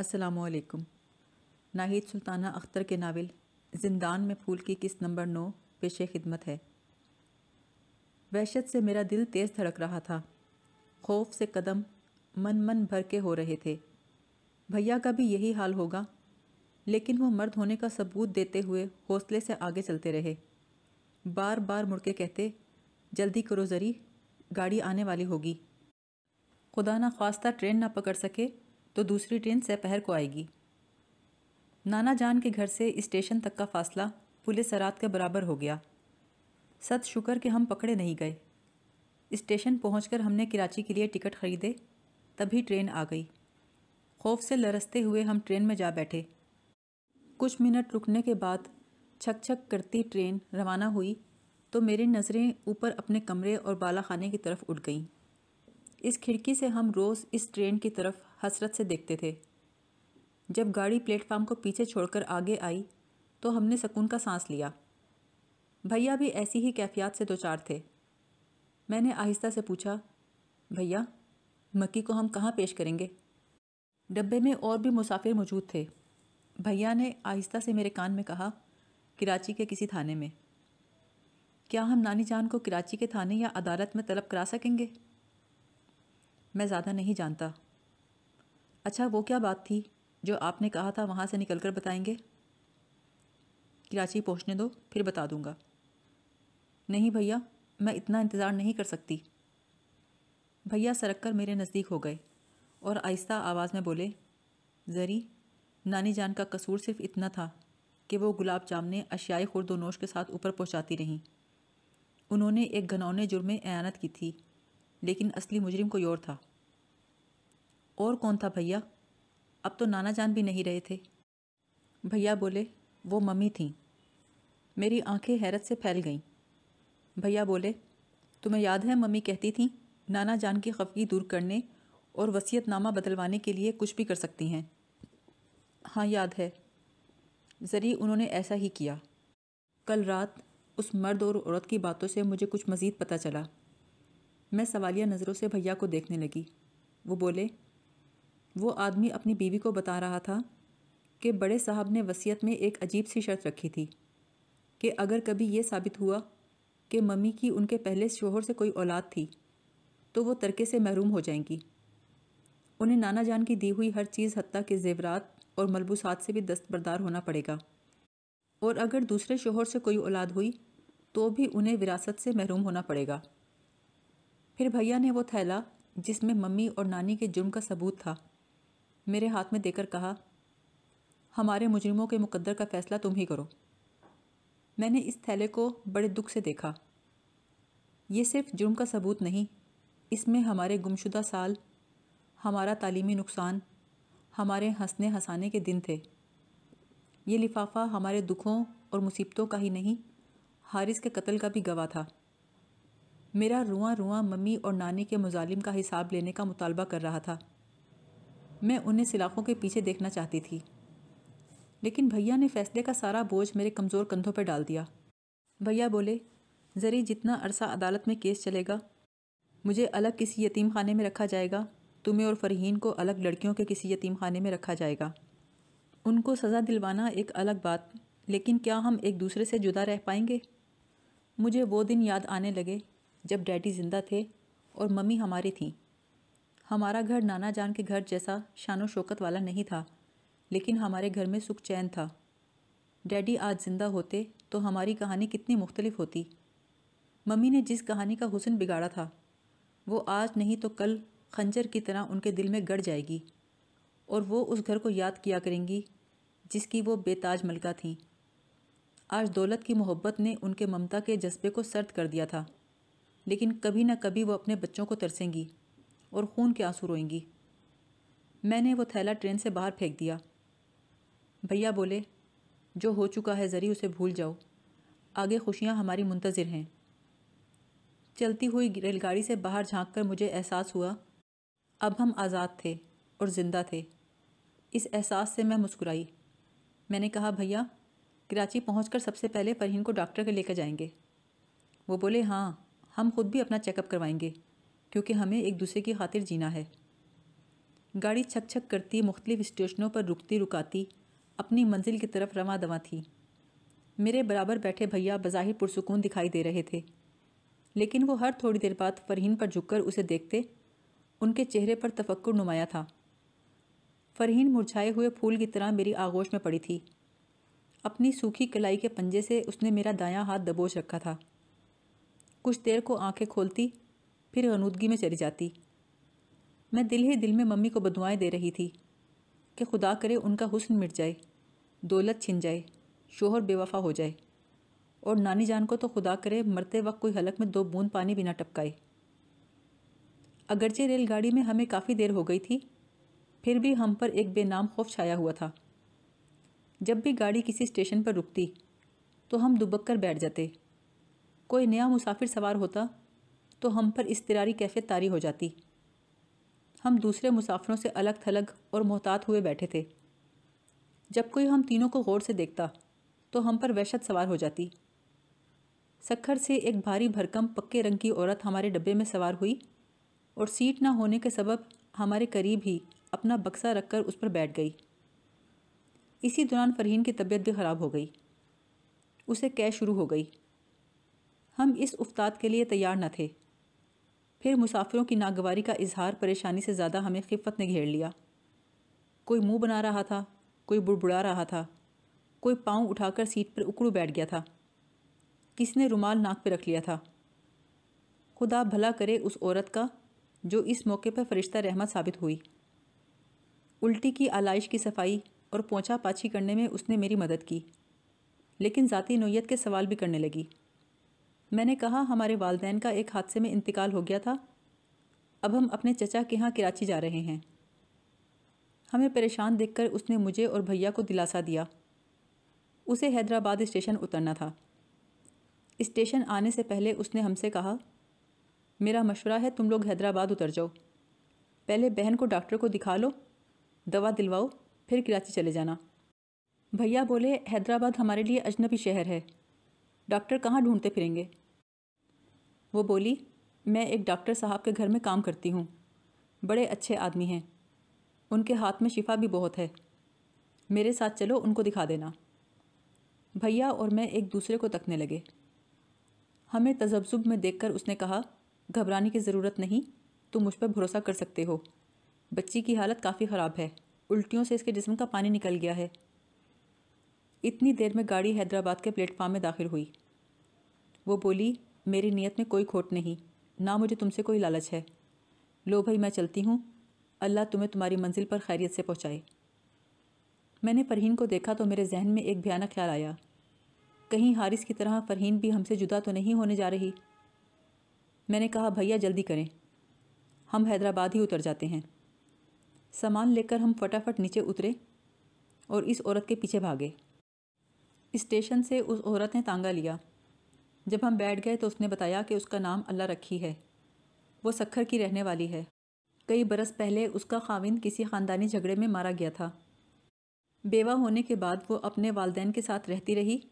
असलकुम नाहिद सुल्ताना अख्तर के नावल जिंदान में फूल की किस्त नंबर नौ पेश खिदमत है वहशत से मेरा दिल तेज़ धड़क रहा था खौफ से कदम मन मन भर के हो रहे थे भैया का भी यही हाल होगा लेकिन वो मर्द होने का सबूत देते हुए हौसले से आगे चलते रहे बार बार मुड़ के कहते जल्दी करो ज़री गाड़ी आने वाली होगी खुदा ना खास्ता ट्रेन ना पकड़ सके तो दूसरी ट्रेन सपहर को आएगी नाना जान के घर से स्टेशन तक का फासला पुलिस सरात के बराबर हो गया सत शुक्र के हम पकड़े नहीं गए स्टेशन पहुंचकर हमने कराची के लिए टिकट ख़रीदे तभी ट्रेन आ गई खौफ से लरसते हुए हम ट्रेन में जा बैठे कुछ मिनट रुकने के बाद छक छक करती ट्रेन रवाना हुई तो मेरी नज़रें ऊपर अपने कमरे और बाला खाने की तरफ उठ गईं इस खिड़की से हम रोज़ इस ट्रेन की तरफ हसरत से देखते थे जब गाड़ी प्लेटफार्म को पीछे छोड़कर आगे आई तो हमने सुकून का सांस लिया भैया भी ऐसी ही कैफियत से दो चार थे मैंने आहिस्ता से पूछा भैया मक्की को हम कहाँ पेश करेंगे डब्बे में और भी मुसाफिर मौजूद थे भैया ने आहिस्ता से मेरे कान में कहा कराची के किसी थाने में क्या हम नानी जान को कराची के थाने या अदालत में तलब करा सकेंगे मैं ज़्यादा नहीं जानता अच्छा वो क्या बात थी जो आपने कहा था वहाँ से निकल कर बताएंगे कराची पहुँचने दो फिर बता दूँगा नहीं भैया मैं इतना इंतज़ार नहीं कर सकती भैया सरक कर मेरे नज़दीक हो गए और आहिस्ता आवाज़ में बोले ज़री नानी जान का कसूर सिर्फ इतना था कि वो गुलाब जामने अशियाई खुरदोनोश के साथ ऊपर पहुंचाती रहीं उन्होंने एक घनौने जुर्मे एनत की थी लेकिन असली मुजरिम कोई और था और कौन था भैया अब तो नाना जान भी नहीं रहे थे भैया बोले वो मम्मी थीं मेरी आंखें हैरत से फैल गईं भैया बोले तुम्हें याद है मम्मी कहती थी नाना जान की खफगी दूर करने और वसीयतनामा बदलवाने के लिए कुछ भी कर सकती हैं हाँ याद है ज़री उन्होंने ऐसा ही किया कल रात उस मर्द और औरत की बातों से मुझे कुछ मज़ीद पता चला मैं सवालिया नज़रों से भैया को देखने लगी वो बोले वो आदमी अपनी बीवी को बता रहा था कि बड़े साहब ने वसीयत में एक अजीब सी शर्त रखी थी कि अगर कभी ये साबित हुआ कि मम्मी की उनके पहले शोहर से कोई औलाद थी तो वो तरके से महरूम हो जाएंगी उन्हें नाना जान की दी हुई हर चीज़ हती के जेवरात और मलबूसात से भी दस्तबरदार होना पड़ेगा और अगर दूसरे शोहर से कोई औलाद हुई तो भी उन्हें विरासत से महरूम होना पड़ेगा फिर भैया ने वो थैला जिसमें मम्मी और नानी के जुर्म का सबूत था मेरे हाथ में देकर कहा हमारे मुजरिमों के मुकद्दर का फ़ैसला तुम ही करो मैंने इस थैले को बड़े दुख से देखा ये सिर्फ जुर्म का सबूत नहीं इसमें हमारे गुमशुदा साल हमारा तालीमी नुकसान हमारे हंसने हंसाने के दिन थे ये लिफाफा हमारे दुखों और मुसीबतों का ही नहीं हारिस के कत्ल का भी गवाह था मेरा रुआ रुआ मम्मी और नानी के मुजालिम का हिसाब लेने का मुतालबा कर रहा था मैं उन्हें सिलाखों के पीछे देखना चाहती थी लेकिन भैया ने फैसले का सारा बोझ मेरे कमज़ोर कंधों पर डाल दिया भैया बोले ज़री जितना अरसा अदालत में केस चलेगा मुझे अलग किसी यतीम खाने में रखा जाएगा तुम्हें और फरहीन को अलग लड़कियों के किसी यतीम खाने में रखा जाएगा उनको सज़ा दिलवाना एक अलग बात लेकिन क्या हम एक दूसरे से जुदा रह पाएंगे मुझे वो दिन याद आने लगे जब डैडी ज़िंदा थे और मम्मी हमारी थीं हमारा घर नाना जान के घर जैसा शानो शौकत वाला नहीं था लेकिन हमारे घर में सुख चैन था डैडी आज ज़िंदा होते तो हमारी कहानी कितनी मुख्तलिफ होती मम्मी ने जिस कहानी का हुसन बिगाड़ा था वो आज नहीं तो कल खंजर की तरह उनके दिल में गड़ जाएगी और वो उस घर को याद किया करेंगी जिसकी वो बेताज मलका थीं आज दौलत की मोहब्बत ने उनके ममता के जज्बे को सर्द कर दिया था लेकिन कभी न कभी वो अपने बच्चों को तरसेंगी और खून के आंसू रोएंगी मैंने वो थैला ट्रेन से बाहर फेंक दिया भैया बोले जो हो चुका है ज़री उसे भूल जाओ आगे खुशियाँ हमारी मुंतज़र हैं चलती हुई रेलगाड़ी से बाहर झांक कर मुझे एहसास हुआ अब हम आज़ाद थे और ज़िंदा थे इस एहसास से मैं मुस्कुराई मैंने कहा भैया कराची कर सबसे पहले फरहीन को डॉक्टर के लेकर जाएंगे वो बोले हाँ हम खुद भी अपना चेकअप करवाएंगे क्योंकि हमें एक दूसरे की खातिर जीना है गाड़ी छक छक करती मुख्तलिफ स्टेशनों पर रुकती रुकाती अपनी मंजिल की तरफ रवा दवा थी मेरे बराबर बैठे भैया बज़ाहिर पुरसकून दिखाई दे रहे थे लेकिन वो हर थोड़ी देर बाद फरहीन पर झुककर उसे देखते उनके चेहरे पर तफक्र नुमाया था फरहीन मुरझाए हुए फूल की तरह मेरी आगोश में पड़ी थी अपनी सूखी कलाई के पंजे से उसने मेरा दायां हाथ दबोच रखा था कुछ देर को आंखें खोलती फिर अनूदगी में चली जाती मैं दिल ही दिल में मम्मी को बदुआएँ दे रही थी कि खुदा करे उनका हुस्न मिट जाए दौलत छिन जाए शोहर बेवफा हो जाए और नानी जान को तो खुदा करे मरते वक्त कोई हलक में दो बूंद पानी बिना टपकाए अगरचे रेलगाड़ी में हमें काफ़ी देर हो गई थी फिर भी हम पर एक बेनाम खौफ छाया हुआ था जब भी गाड़ी किसी स्टेशन पर रुकती तो हम दुबक कर बैठ जाते कोई नया मुसाफिर सवार होता तो हम पर इस तिरारी कैफियत तारी हो जाती हम दूसरे मुसाफिरों से अलग थलग और मोहतात हुए बैठे थे जब कोई हम तीनों को गौर से देखता तो हम पर वहशत सवार हो जाती सखर से एक भारी भरकम पक्के रंग की औरत हमारे डब्बे में सवार हुई और सीट ना होने के सबब हमारे करीब ही अपना बक्सा रखकर उस पर बैठ गई इसी दौरान फरहीन की तबीयत भी ख़राब हो गई उसे कैश शुरू हो गई हम इस उफ्ताद के लिए तैयार न थे फिर मुसाफिरों की नागवारी का इजहार परेशानी से ज़्यादा हमें खिफत ने घेर लिया कोई मुंह बना रहा था कोई बुड़बुड़ा रहा था कोई पाँव उठाकर सीट पर उकड़ू बैठ गया था किसी ने रुमाल नाक पर रख लिया था खुदा भला करे उस औरत का जो इस मौके पर फरिश्ता रहमत साबित हुई उल्टी की आलाइश की सफाई और पोछा पाछी करने में उसने मेरी मदद की लेकिन ज़ाती नोयत के सवाल भी करने लगी मैंने कहा हमारे वालदेन का एक हादसे में इंतकाल हो गया था अब हम अपने चचा के यहाँ कराची जा रहे हैं हमें परेशान देखकर उसने मुझे और भैया को दिलासा दिया उसे हैदराबाद स्टेशन उतरना था स्टेशन आने से पहले उसने हमसे कहा मेरा मशवरा है तुम लोग हैदराबाद उतर जाओ पहले बहन को डॉक्टर को दिखा लो दवा दिलवाओ फिर कराची चले जाना भैया बोले हैदराबाद हमारे लिए अजनबी शहर है डॉक्टर कहाँ ढूंढते फिरेंगे वो बोली मैं एक डॉक्टर साहब के घर में काम करती हूँ बड़े अच्छे आदमी हैं उनके हाथ में शिफा भी बहुत है मेरे साथ चलो उनको दिखा देना भैया और मैं एक दूसरे को तकने लगे हमें तजब्जुब में देखकर उसने कहा घबराने की ज़रूरत नहीं तुम मुझ पर भरोसा कर सकते हो बच्ची की हालत काफ़ी ख़राब है उल्टियों से इसके जिस्म का पानी निकल गया है इतनी देर में गाड़ी हैदराबाद के प्लेटफार्म में दाखिल हुई वो बोली मेरी नीयत में कोई खोट नहीं ना मुझे तुमसे कोई लालच है लो भाई मैं चलती हूँ अल्लाह तुम्हें तुम्हारी मंजिल पर खैरियत से पहुँचाए मैंने फ़रहीन को देखा तो मेरे जहन में एक भयानक ख्याल आया कहीं हारिस की तरह फ़रहीन भी हमसे जुदा तो नहीं होने जा रही मैंने कहा भैया जल्दी करें हम हैदराबाद ही उतर जाते हैं सामान लेकर हम फटाफट नीचे उतरे और इस औरत के पीछे भागे स्टेशन से उस औरत ने तांगा लिया जब हम बैठ गए तो उसने बताया कि उसका नाम अल्लाह रखी है वो सखर की रहने वाली है कई बरस पहले उसका खाविंद किसी ख़ानदानी झगड़े में मारा गया था बेवा होने के बाद वो अपने वालदेन के साथ रहती रही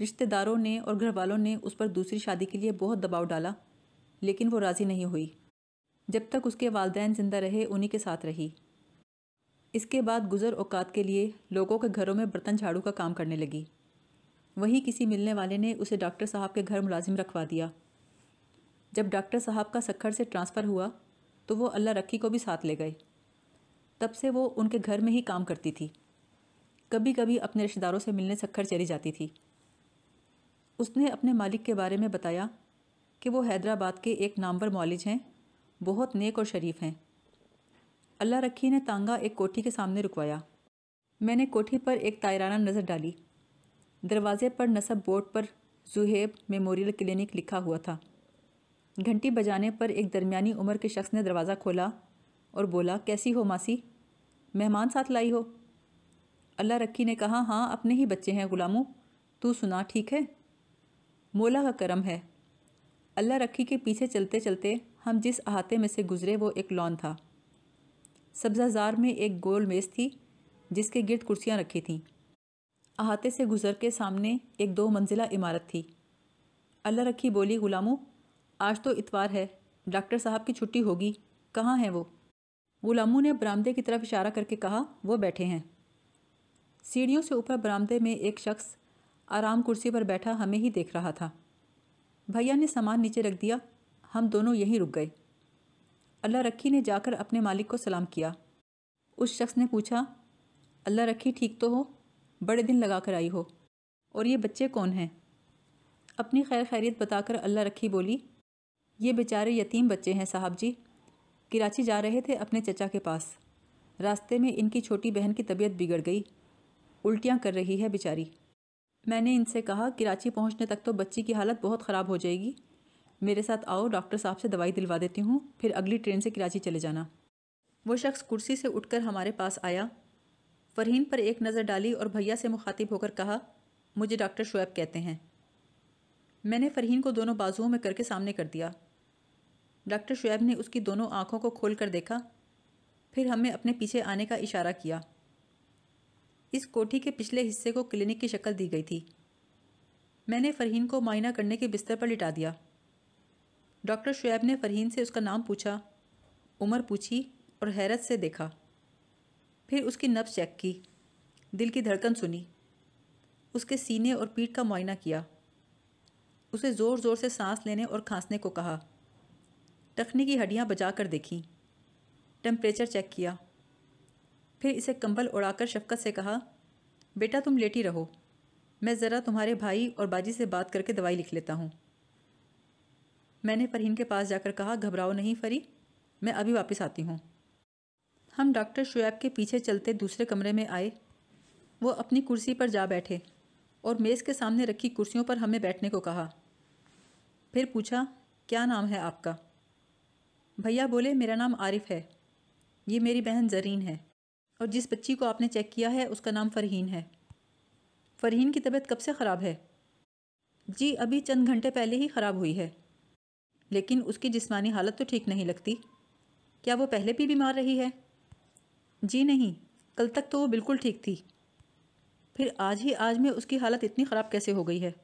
रिश्तेदारों ने और घर वालों ने उस पर दूसरी शादी के लिए बहुत दबाव डाला लेकिन वो राज़ी नहीं हुई जब तक उसके वालदेन ज़िंदा रहे उन्हीं के साथ रही इसके बाद गुज़र औकात के लिए लोगों के घरों में बर्तन झाड़ू का काम करने लगी वहीं किसी मिलने वाले ने उसे डॉक्टर साहब के घर मुलाजिम रखवा दिया जब डॉक्टर साहब का सखर से ट्रांसफ़र हुआ तो वो अल्लाह रखी को भी साथ ले गए तब से वो उनके घर में ही काम करती थी कभी कभी अपने रिश्तेदारों से मिलने सखर चली जाती थी उसने अपने मालिक के बारे में बताया कि वो हैदराबाद के एक नामवर मॉलिज हैं बहुत नेक और शरीफ हैं अल्लाह रखी ने तांगा एक कोठी के सामने रुकवाया मैंने कोठी पर एक तायराना नज़र डाली दरवाजे पर नसब बोर्ड पर जुहेब मेमोरियल क्लिनिक लिखा हुआ था घंटी बजाने पर एक दरमियानी उम्र के शख्स ने दरवाज़ा खोला और बोला कैसी हो मासी मेहमान साथ लाई हो अल्लाह रखी ने कहा हाँ अपने ही बच्चे हैं गुलामों तू सुना ठीक है मोला का करम है अल्लाह रखी के पीछे चलते चलते हम जिस अहाते में से गुज़रे वो एक लॉन था सब्ज़ाजार में एक गोल मेज़ थी जिसके गिरद कुर्सियाँ रखी थीं अहाते से गुजर के सामने एक दो मंजिला इमारत थी अल्लाह रखी बोली गुलामों आज तो इतवार है डॉक्टर साहब की छुट्टी होगी कहाँ हैं वो गुलामों ने बरामदे की तरफ इशारा करके कहा वो बैठे हैं सीढ़ियों से ऊपर बरामदे में एक शख्स आराम कुर्सी पर बैठा हमें ही देख रहा था भैया ने सामान नीचे रख दिया हम दोनों यहीं रुक गए अल्लाह रखी ने जाकर अपने मालिक को सलाम किया उस शख्स ने पूछा अल्लाह रखी ठीक तो हो बड़े दिन लगा कर आई हो और ये बच्चे कौन हैं अपनी खैर खैरियत बताकर अल्लाह रखी बोली ये बेचारे यतीम बच्चे हैं साहब जी कराची जा रहे थे अपने चचा के पास रास्ते में इनकी छोटी बहन की तबीयत बिगड़ गई उल्टियाँ कर रही है बेचारी मैंने इनसे कहा कराची पहुँचने तक तो बच्ची की हालत बहुत ख़राब हो जाएगी मेरे साथ आओ डॉक्टर साहब से दवाई दिलवा देती हूँ फिर अगली ट्रेन से कराची चले जाना वो शख्स कुर्सी से उठकर हमारे पास आया फरहीन पर एक नज़र डाली और भैया से मुखातिब होकर कहा मुझे डॉक्टर शुएब कहते हैं मैंने फरहीन को दोनों बाजुओं में करके सामने कर दिया डॉक्टर शुएब ने उसकी दोनों आँखों को खोल कर देखा फिर हमें अपने पीछे आने का इशारा किया इस कोठी के पिछले हिस्से को क्लिनिक की शक्ल दी गई थी मैंने फरहीन को मायना करने के बिस्तर पर लिटा दिया डॉक्टर शुएब ने फरहीन से उसका नाम पूछा उम्र पूछी और हैरत से देखा फिर उसकी नब्स चेक की दिल की धड़कन सुनी उसके सीने और पीठ का मुआयना किया उसे ज़ोर ज़ोर से सांस लेने और खांसने को कहा टखनी की हड्डियाँ बजा कर देखी टेम्परेचर चेक किया फिर इसे कंबल उड़ाकर शफकत से कहा बेटा तुम लेटी रहो मैं ज़रा तुम्हारे भाई और बाजी से बात करके दवाई लिख लेता हूँ मैंने फरहीन के पास जाकर कहा घबराओ नहीं फरी मैं अभी वापस आती हूँ हम डॉक्टर शुएब के पीछे चलते दूसरे कमरे में आए वो अपनी कुर्सी पर जा बैठे और मेज़ के सामने रखी कुर्सियों पर हमें बैठने को कहा फिर पूछा क्या नाम है आपका भैया बोले मेरा नाम आरिफ है ये मेरी बहन जरीन है और जिस बच्ची को आपने चेक किया है उसका नाम फरहीन है फरहीन की तबीयत कब से ख़राब है जी अभी चंद घंटे पहले ही ख़राब हुई है लेकिन उसकी जिस्मानी हालत तो ठीक नहीं लगती क्या वो पहले भी बीमार रही है जी नहीं कल तक तो वो बिल्कुल ठीक थी फिर आज ही आज में उसकी हालत इतनी ख़राब कैसे हो गई है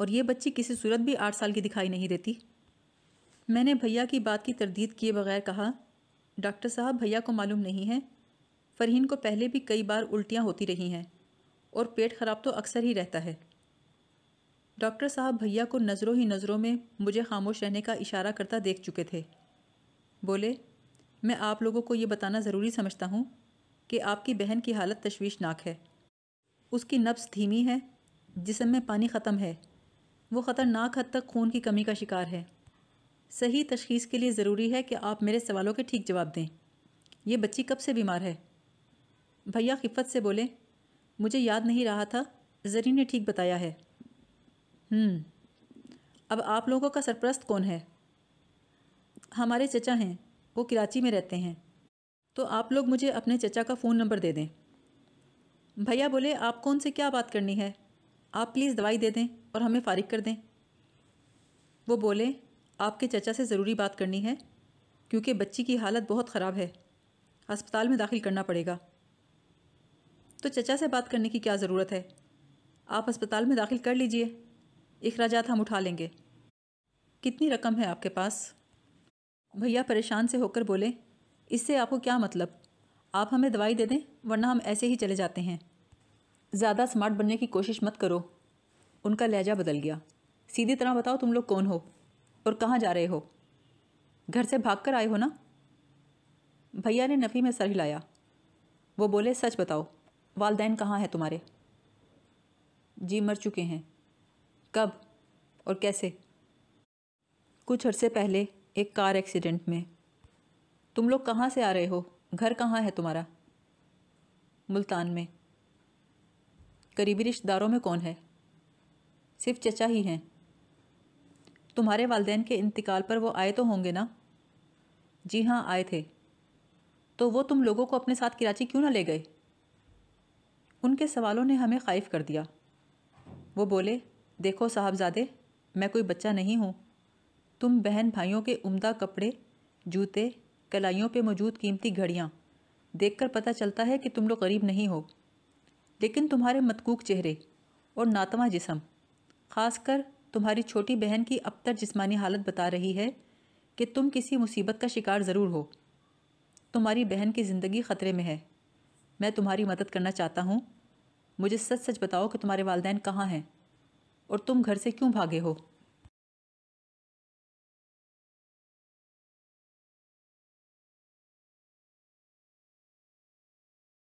और ये बच्ची किसी सूरत भी आठ साल की दिखाई नहीं देती मैंने भैया की बात की तरदीद किए बगैर कहा डॉक्टर साहब भैया को मालूम नहीं है फरहीन को पहले भी कई बार उल्टियाँ होती रही हैं और पेट ख़राब तो अक्सर ही रहता है डॉक्टर साहब भैया को नज़रों ही नज़रों में मुझे खामोश रहने का इशारा करता देख चुके थे बोले मैं आप लोगों को ये बताना ज़रूरी समझता हूँ कि आपकी बहन की हालत तशवीशनाक है उसकी नब्स धीमी है जिसम में पानी ख़त्म है वो ख़तरनाक हद तक खून की कमी का शिकार है सही तशखीस के लिए ज़रूरी है कि आप मेरे सवालों के ठीक जवाब दें यह बच्ची कब से बीमार है भैया खिफत से बोले मुझे याद नहीं रहा था जरी ने ठीक बताया है हम्म, अब आप लोगों का सरप्रस्त कौन है हमारे चचा हैं वो कराची में रहते हैं तो आप लोग मुझे अपने चचा का फ़ोन नंबर दे दें भैया बोले आपको उनसे क्या बात करनी है आप प्लीज़ दवाई दे दें और हमें फ़ारिग कर दें वो बोले आपके चचा से ज़रूरी बात करनी है क्योंकि बच्ची की हालत बहुत ख़राब है अस्पताल में दाखिल करना पड़ेगा तो चचा से बात करने की क्या ज़रूरत है आप अस्पताल में दाखिल कर लीजिए अखराज हम उठा लेंगे कितनी रकम है आपके पास भैया परेशान से होकर बोले इससे आपको क्या मतलब आप हमें दवाई दे दें वरना हम ऐसे ही चले जाते हैं ज़्यादा स्मार्ट बनने की कोशिश मत करो उनका लहजा बदल गया सीधी तरह बताओ तुम लोग कौन हो और कहाँ जा रहे हो घर से भाग कर आए हो ना भैया ने नफ़ी में सर हिलाया वो बोले सच बताओ वालदेन कहाँ हैं तुम्हारे जी मर चुके हैं कब और कैसे कुछ अरसे पहले एक कार एक्सीडेंट में तुम लोग कहाँ से आ रहे हो घर कहाँ है तुम्हारा मुल्तान में करीबी रिश्तेदारों में कौन है सिर्फ चचा ही हैं तुम्हारे वालदेन के इंतकाल पर वो आए तो होंगे ना जी हाँ आए थे तो वो तुम लोगों को अपने साथ कराची क्यों ना ले गए उनके सवालों ने हमें खाइफ कर दिया वो बोले देखो साहबजादे मैं कोई बच्चा नहीं हूँ तुम बहन भाइयों के उम्दा कपड़े जूते कलाइयों पे मौजूद कीमती घड़ियाँ देखकर पता चलता है कि तुम लोग गरीब नहीं हो लेकिन तुम्हारे मतकूक चेहरे और नातवा जिसम खासकर तुम्हारी छोटी बहन की अब तक जिसमानी हालत बता रही है कि तुम किसी मुसीबत का शिकार ज़रूर हो तुम्हारी बहन की ज़िंदगी ख़तरे में है मैं तुम्हारी मदद करना चाहता हूँ मुझे सच सच बताओ कि तुम्हारे वालदेन कहाँ हैं और तुम घर से क्यों भागे हो